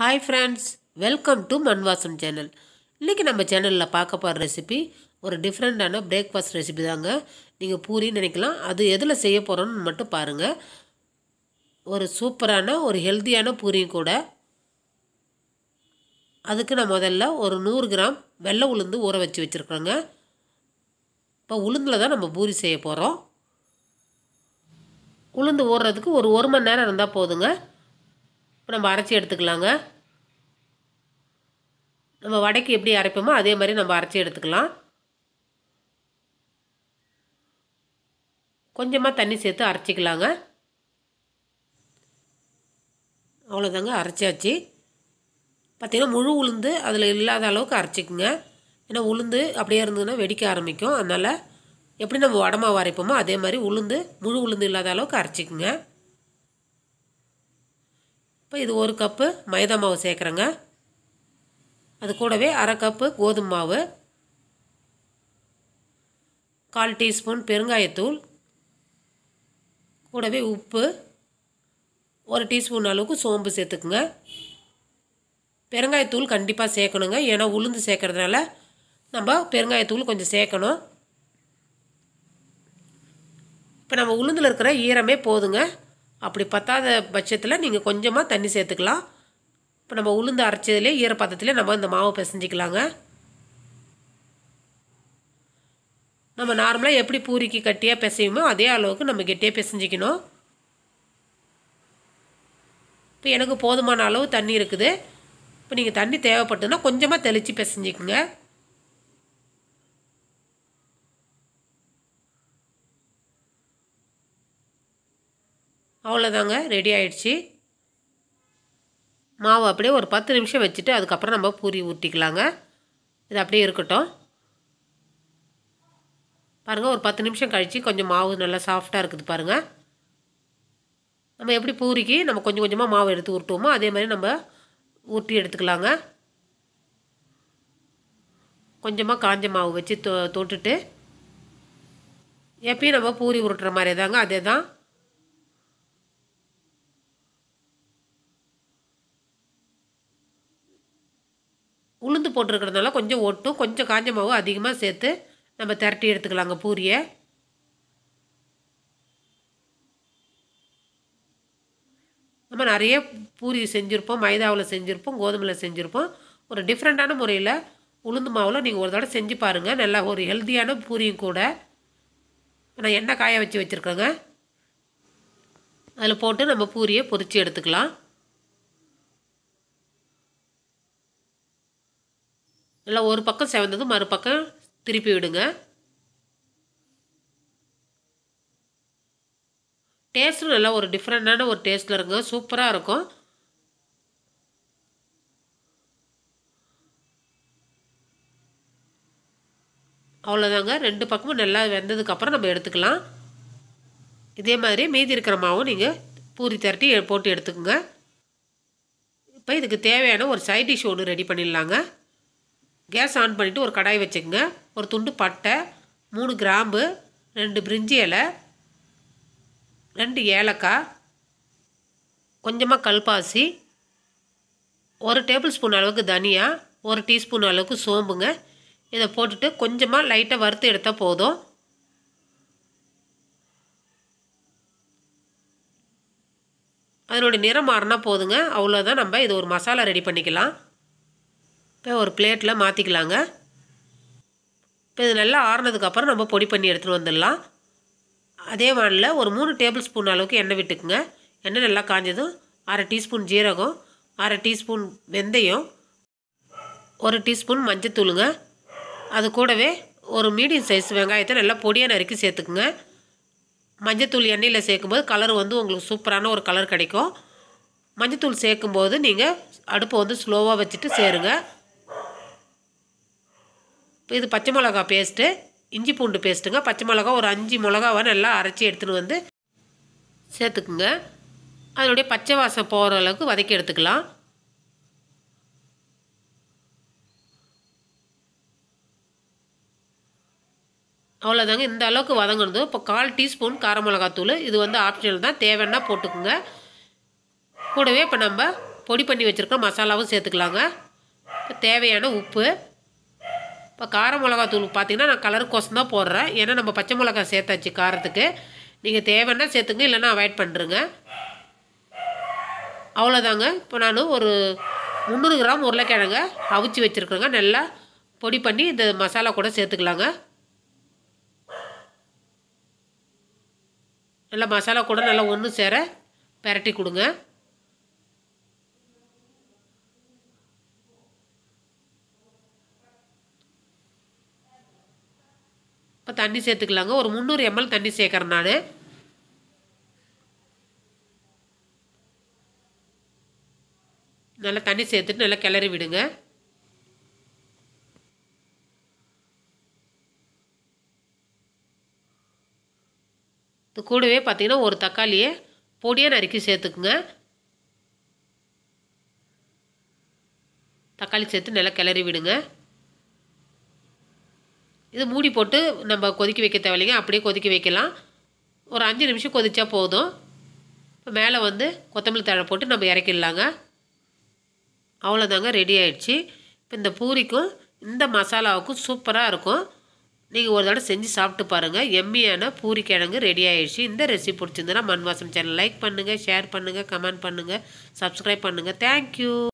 hi friends welcome to Manvasam channel இன்றைக்கி நம்ம சேனலில் பார்க்க போகிற ரெசிபி ஒரு டிஃப்ரெண்ட்டான பிரேக்ஃபாஸ்ட் ரெசிபி தாங்க நீங்கள் பூரின்னு நினைக்கலாம் அது எதில் செய்ய போகிறோன்னு மட்டும் பாருங்கள் ஒரு சூப்பரான ஒரு ஹெல்த்தியான பூரியும் கூட அதுக்கு நான் முதல்ல ஒரு நூறு கிராம் வெள்ளை உளுந்து ஊற வச்சு வச்சுருக்குறோங்க இப்போ உளுந்தில் தான் நம்ம பூரி செய்ய போகிறோம் உளுந்து ஊறுறதுக்கு ஒரு ஒரு மணி நேரம் இருந்தால் போதுங்க இப்போ நம்ம அரைச்சி எடுத்துக்கலாங்க நம்ம வடைக்கு எப்படி அரைப்போமோ அதே மாதிரி நம்ம அரைச்சி எடுத்துக்கலாம் கொஞ்சமாக தண்ணி சேர்த்து அரைச்சிக்கலாங்க அவ்வளோதாங்க அரைச்சாச்சு பார்த்திங்கன்னா முழு உளுந்து அதில் இல்லாத அளவுக்கு அரைச்சிக்குங்க ஏன்னா உளுந்து அப்படியே இருந்ததுன்னா வெடிக்க ஆரம்பிக்கும் அதனால் எப்படி நம்ம உடமாக அரைப்போமோ அதே மாதிரி உளுந்து முழு உளுந்து இல்லாத அளவுக்கு அரைச்சிக்குங்க இப்போ இது ஒரு கப்பு மைதா மாவு சேர்க்குறேங்க அது கூடவே அரை கப்பு கோதுமை மாவு கால் டீஸ்பூன் பெருங்காயத்தூள் கூடவே உப்பு ஒரு டீஸ்பூன் அளவுக்கு சோம்பு சேர்த்துக்குங்க பெருங்காயத்தூள் கண்டிப்பாக சேர்க்கணுங்க ஏன்னா உளுந்து சேர்க்குறதுனால நம்ம பெருங்காயத்தூள் கொஞ்சம் சேர்க்கணும் இப்போ நம்ம உளுந்தில் இருக்கிற ஈரமே போதுங்க அப்படி பத்தாத பட்சத்தில் நீங்கள் கொஞ்சமாக தண்ணி சேர்த்துக்கலாம் இப்போ நம்ம உளுந்து அரைச்சதுலேயே ஈரப்பதத்துலேயே நம்ம இந்த மாவு பிசைஞ்சிக்கலாங்க நம்ம நார்மலாக எப்படி பூரிக்கு கட்டியாக பிசையுமோ அதே அளவுக்கு நம்ம கெட்டியாக பிசைஞ்சிக்கணும் இப்போ எனக்கு போதுமான அளவு தண்ணி இருக்குது இப்போ நீங்கள் தண்ணி தேவைப்பட்டுன்னா கொஞ்சமாக தெளித்து பிசைஞ்சிக்கோங்க அவ்வளோதாங்க ரெடி ஆகிடுச்சு மாவு அப்படியே ஒரு பத்து நிமிஷம் வச்சுட்டு அதுக்கப்புறம் நம்ம பூரி ஊற்றிக்கலாங்க இது அப்படியே இருக்கட்டும் பாருங்கள் ஒரு பத்து நிமிஷம் கழித்து கொஞ்சம் மாவு நல்லா சாஃப்டாக இருக்குது பாருங்கள் நம்ம எப்படி பூரிக்கு நம்ம கொஞ்சம் கொஞ்சமாக மாவு எடுத்து ஊட்டுவோமோ அதே மாதிரி நம்ம ஊற்றி எடுத்துக்கலாங்க கொஞ்சமாக காஞ்ச மாவு வச்சு தொ தொட்டுட்டு எப்பயும் நம்ம பூரி உருட்டுற மாதிரி தாங்க அதே தான் உளுந்து போட்டிருக்கிறதுனால கொஞ்சம் ஒட்டும் கொஞ்சம் காஞ்ச மாவு அதிகமாக சேர்த்து நம்ம திரட்டி எடுத்துக்கலாங்க பூரியை நம்ம நிறைய பூரி செஞ்சுருப்போம் மைதாவில் செஞ்சுருப்போம் கோதுமையில் செஞ்சுருப்போம் ஒரு டிஃப்ரெண்ட்டான முறையில் உளுந்து மாவில் நீங்கள் ஒரு தடவை செஞ்சு பாருங்கள் நல்லா ஒரு ஹெல்த்தியான பூரியும் கூட நான் எண்ணெய் காய வச்சு வச்சுருக்கேங்க அதில் போட்டு நம்ம பூரியை பொரித்து எடுத்துக்கலாம் நல்லா ஒரு பக்கம் செவந்தது மறுபக்கம் திருப்பி விடுங்க டேஸ்ட்டும் நல்லா ஒரு டிஃப்ரெண்ட்டான ஒரு டேஸ்ட்டில் இருங்க சூப்பராக இருக்கும் அவ்வளோதாங்க ரெண்டு பக்கமும் நல்லா வெந்ததுக்கப்புறம் நம்ம எடுத்துக்கலாம் இதே மாதிரி மீதி இருக்கிற மாவும் நீங்கள் பூரி திரட்டி போட்டு எடுத்துக்கோங்க இப்போ இதுக்கு தேவையான ஒரு சைட் டிஷ் ஒன்று ரெடி பண்ணிடலாங்க கேஸ் ஆன் பண்ணிவிட்டு ஒரு கடாய் வச்சுக்கோங்க ஒரு துண்டு பட்டை மூணு கிராம்பு ரெண்டு பிரிஞ்சி இலை ரெண்டு ஏலக்காய் கொஞ்சமாக கல்பாசி ஒரு டேபிள் ஸ்பூன் அளவுக்கு தனியா ஒரு டீஸ்பூன் அளவுக்கு சோம்புங்க இதை போட்டுட்டு கொஞ்சமாக லைட்டாக வறுத்து எடுத்தால் போதும் அதனுடைய நிறம் மாறினா போதுங்க அவ்வளோதான் நம்ம இது ஒரு மசாலா ரெடி பண்ணிக்கலாம் இப்போ ஒரு பிளேட்டில் மாற்றிக்கலாங்க இப்போ இது நல்லா ஆறுனதுக்கப்புறம் நம்ம பொடி பண்ணி எடுத்துகிட்டு வந்துடலாம் அதே வானில் ஒரு மூணு டேபிள் ஸ்பூன் அளவுக்கு எண்ணெய் விட்டுக்குங்க எண்ணெய் நல்லா காஞ்சதும் அரை டீஸ்பூன் ஜீரகம் அரை டீஸ்பூன் வெந்தயம் ஒரு டீஸ்பூன் மஞ்சத்தூளுங்க அது கூடவே ஒரு மீடியம் சைஸ் வெங்காயத்தை நல்லா பொடியாக நறுக்கி சேர்த்துக்குங்க மஞ்சத்தூள் எண்ணெயில் சேர்க்கும்போது கலர் வந்து உங்களுக்கு சூப்பரான ஒரு கலர் கிடைக்கும் மஞ்சத்தூள் சேர்க்கும்போது நீங்கள் அடுப்பை வந்து ஸ்லோவாக வச்சுட்டு சேருங்க இது பச்சை மிளகா பேஸ்ட்டு இஞ்சி பூண்டு பேஸ்ட்டுங்க பச்சை மிளகா ஒரு அஞ்சு மிளகாவை நல்லா அரைச்சி எடுத்துன்னு வந்து சேர்த்துக்குங்க அதனுடைய பச்சை வாசம் போகிற அளவுக்கு வதக்கி எடுத்துக்கலாம் அவ்வளோதாங்க இந்த அளவுக்கு வதங்கணுது இப்போ கால் டீஸ்பூன் கார மிளகாத்தூள் இது வந்து ஆப்ஷனல் தான் தேவைன்னா போட்டுக்குங்க கூடவே இப்போ நம்ம பொடி பண்ணி வச்சுருக்க மசாலாவும் சேர்த்துக்கலாங்க இப்போ தேவையான உப்பு இப்போ கார மிளகாத்தூள் பார்த்திங்கன்னா நான் கலருக்கோசம் தான் போடுறேன் ஏன்னா நம்ம பச்சை மிளகா சேர்த்தாச்சு காரத்துக்கு நீங்கள் தேவைன்னா சேர்த்துங்க இல்லைன்னா அவாய்ட் பண்ணுறேங்க அவ்வளோதாங்க இப்போ நான் ஒரு முந்நூறு கிராம் உருளைக்கிழங்க அவிச்சு வச்சுருக்குறேங்க நல்லா பொடி பண்ணி இந்த மசாலா கூட சேர்த்துக்கலாங்க நல்லா மசாலா கூட நல்லா ஒன்று சேர பெரட்டி கொடுங்க இப்போ தண்ணி சேர்த்துக்கலாங்க ஒரு முந்நூறு எம்எல் தண்ணி சேர்க்குறேன் நான் நல்லா தண்ணி சேர்த்துட்டு நல்லா கிளறி விடுங்க இது கூடவே பார்த்திங்கன்னா ஒரு தக்காளியை பொடியாக நறுக்கி சேர்த்துக்குங்க தக்காளி சேர்த்து நல்லா கிளறி விடுங்க இது மூடி போட்டு நம்ம கொதிக்க வைக்க தேவையில்லைங்க அப்படியே கொதிக்க வைக்கலாம் ஒரு அஞ்சு நிமிஷம் கொதித்தா போதும் இப்போ மேலே வந்து கொத்தமல்லி தழை போட்டு நம்ம இறக்கிடலாங்க அவ்வளோதாங்க ரெடி ஆகிடுச்சு இப்போ இந்த பூரிக்கும் இந்த மசாலாவுக்கும் சூப்பராக இருக்கும் நீங்கள் ஒரு தடவை செஞ்சு சாப்பிட்டு பாருங்கள் எம்மியான பூரி கிழங்கு ரெடி ஆகிடுச்சு இந்த ரெசிபி பிடிச்சிருந்தனா மண் வாசம் சேனல் லைக் பண்ணுங்கள் ஷேர் பண்ணுங்கள் கமெண்ட் பண்ணுங்கள் சப்ஸ்கிரைப் பண்ணுங்கள் தேங்க்யூ